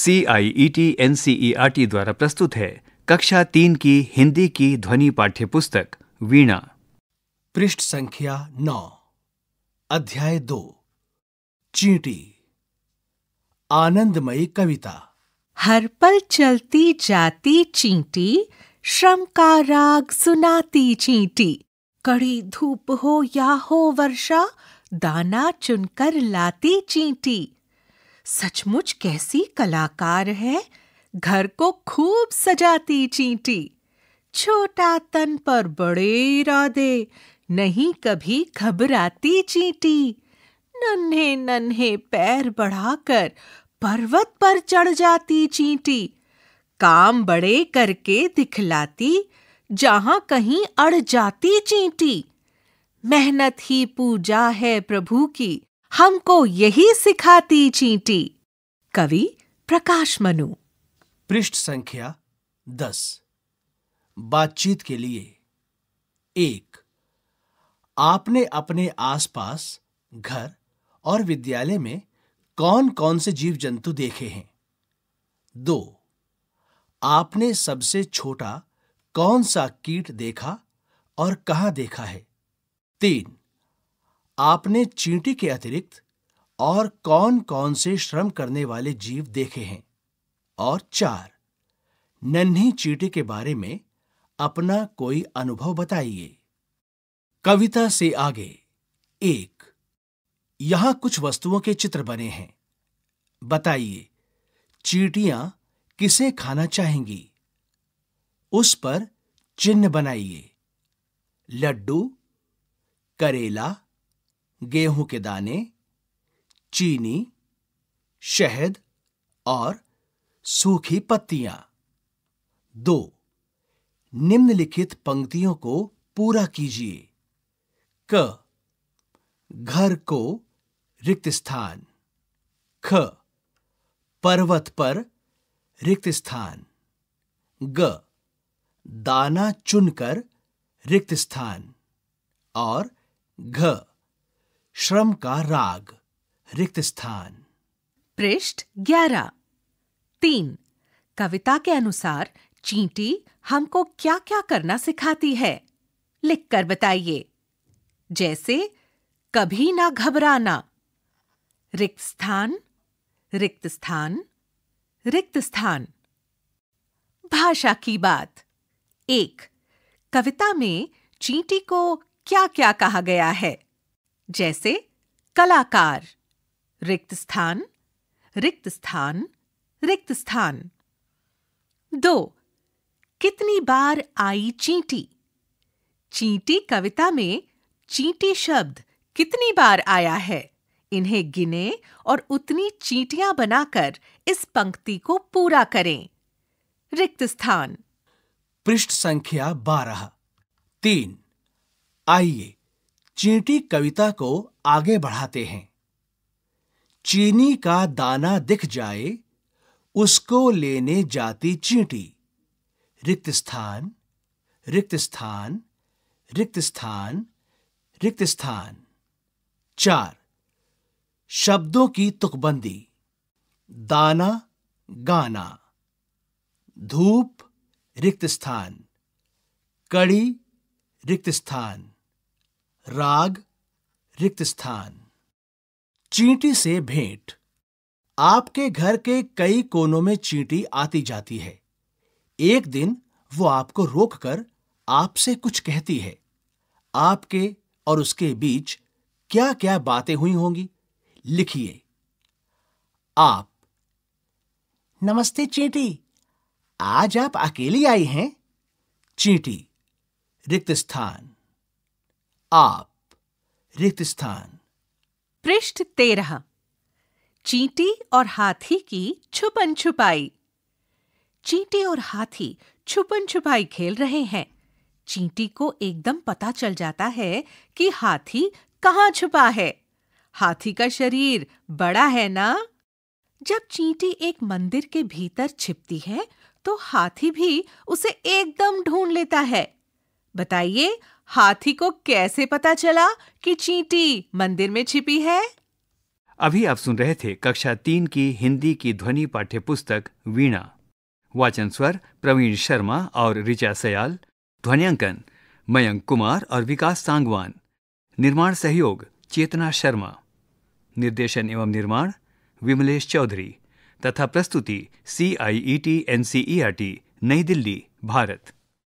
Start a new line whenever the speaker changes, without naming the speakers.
C I E T N C E R T द्वारा प्रस्तुत है कक्षा तीन की हिंदी की ध्वनि पाठ्य पुस्तक वीणा
पृष्ठ संख्या नौ
अध्याय दो चींटी आनंदमयी कविता हर पल चलती जाती चींटी श्रम का राग सुनाती चींटी कड़ी धूप हो या हो वर्षा दाना चुनकर लाती चींटी सचमुच कैसी कलाकार है घर को खूब सजाती चींटी छोटा तन पर बड़े इरादे नहीं कभी घबराती चींटी नन्हे नन्हे पैर बढ़ाकर पर्वत पर चढ़ जाती चींटी काम बड़े करके दिखलाती जहां कहीं अड़ जाती चींटी मेहनत ही पूजा है प्रभु की हमको यही सिखाती चींटी कवि प्रकाश मनु
पृष्ठ संख्या दस बातचीत के लिए एक आपने अपने आसपास घर और विद्यालय में कौन कौन से जीव जंतु देखे हैं दो आपने सबसे छोटा कौन सा कीट देखा और कहाँ देखा है तीन आपने चींटी के अतिरिक्त और कौन कौन से श्रम करने वाले जीव देखे हैं और चार नन्ही चींटी के बारे में अपना कोई अनुभव बताइए कविता से आगे एक यहां कुछ वस्तुओं के चित्र बने हैं बताइए चींटियां किसे खाना चाहेंगी उस पर चिन्ह बनाइए लड्डू करेला गेहूं के दाने चीनी शहद और सूखी पत्तियां दो निम्नलिखित पंक्तियों को पूरा कीजिए क घर को रिक्त स्थान ख पर्वत पर रिक्त स्थान ग दाना चुनकर रिक्त स्थान और घ श्रम का राग रिक्त स्थान
पृष्ठ ग्यारह तीन कविता के अनुसार चींटी हमको क्या-क्या करना सिखाती है लिखकर बताइए जैसे कभी ना घबराना रिक्त स्थान रिक्त स्थान रिक्त स्थान भाषा की बात एक कविता में चींटी को क्या-क्या कहा गया है जैसे कलाकार रिक्त स्थान रिक्त स्थान रिक्त स्थान दो कितनी बार आई चींटी चींटी कविता में चींटी शब्द कितनी बार आया है इन्हें गिने और उतनी चींटियां बनाकर इस पंक्ति को पूरा करें रिक्त स्थान
पृष्ठ संख्या बारह तीन आइए चींटी कविता को आगे बढ़ाते हैं चीनी का दाना दिख जाए उसको लेने जाती चींटी रिक्त स्थान रिक्त स्थान रिक्त स्थान रिक्त स्थान चार शब्दों की तुकबंदी दाना गाना धूप रिक्त स्थान कड़ी रिक्त स्थान राग रिक्त स्थान चींटी से भेंट आपके घर के कई कोनों में चींटी आती जाती है एक दिन वो आपको रोककर आपसे कुछ कहती है आपके और उसके बीच क्या क्या बातें हुई होंगी लिखिए आप नमस्ते चींटी आज आप अकेली आई हैं चींटी रिक्त स्थान आप रिक्त स्थान
पृष्ठ तेरह चींटी और हाथी की छुपन छुपाई चींटी और हाथी छुपन छुपाई खेल रहे हैं चींटी को एकदम पता चल जाता है कि हाथी कहाँ छुपा है हाथी का शरीर बड़ा है ना जब चींटी एक मंदिर के भीतर छिपती है तो हाथी भी उसे एकदम ढूंढ लेता है बताइए हाथी को कैसे पता चला कि चींटी मंदिर में छिपी है
अभी आप सुन रहे थे कक्षा तीन की हिंदी की ध्वनि पाठ्य पुस्तक वीणा वाचन स्वर प्रवीण शर्मा और ऋचा सयाल ध्वनियांकन मयंक कुमार और विकास सांगवान निर्माण सहयोग चेतना शर्मा निर्देशन एवं निर्माण विमलेश चौधरी तथा प्रस्तुति C I E T N C E R T New Delhi Bharat